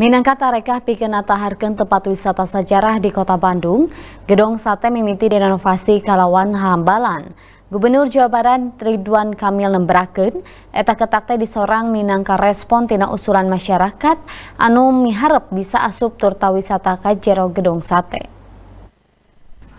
Minangkata rekah pikena taharkan tempat wisata sejarah di kota Bandung, Gedung sate mimiti direnovasi kalawan hambalan. Gubernur Jawa Barat Ridwan Kamil nemberakan, eta ketakte seorang minangka respon tina usulan masyarakat, anu miharep bisa asup turta wisata ka jero sate.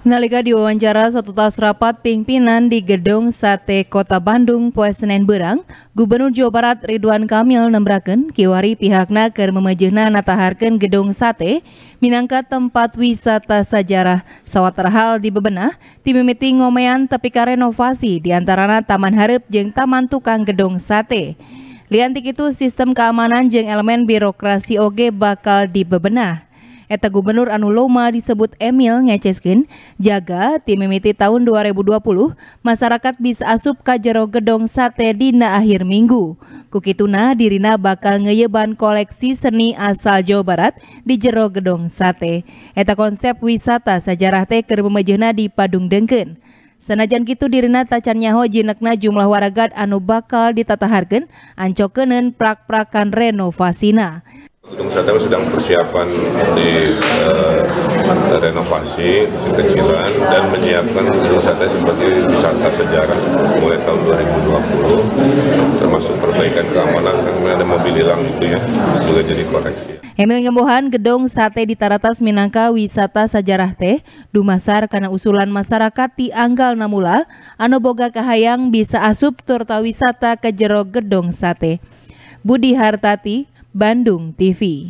Nalika diwawancara satu tas rapat pimpinan di Gedung Sate Kota Bandung Posenen Senen Berang, Gubernur Jawa Barat Ridwan Kamil nembraken kiwari pihakna keur memejehna nataharken Gedung Sate minangka tempat wisata sejarah terhal di bebenah timimiti ngomean tapi renovasi di antarana Taman Hareup jeng Taman Tukang Gedung Sate. Liantik itu sistem keamanan jeng elemen birokrasi oge bakal di bebenah. Eta Gubernur Anu Loma disebut Emil ngeceskin, jaga tim mimiti tahun 2020, masyarakat bisa asup ka gedong sate dina akhir minggu. Kukituna dirina bakal ngeyeban koleksi seni asal Jawa Barat di jero gedong sate. Eta konsep wisata sejarah teker kerbemejena di Padung Dengken. senajan gitu dirina nyaho jinekna jumlah waragat anu bakal ditataharkan kenen prak-prakan renovasina. Gedung Santara sedang persiapan di uh, renovasi kecilan dan menyiapkan Gedung Sate sebagai wisata sejarah mulai tahun 2020 termasuk perbaikan keamanan karena ada mobil hilang itu ya juga jadi koreksi. Emil Ngembohan, Gedung Sate di Taratas Minangka Wisata Sejarah Teh, Dumasar karena usulan masyarakat di Anggal Namula, Anoboga Kahayang bisa asup turta wisata ke jero Gedung Sate. Budi Hartati, Bandung TV.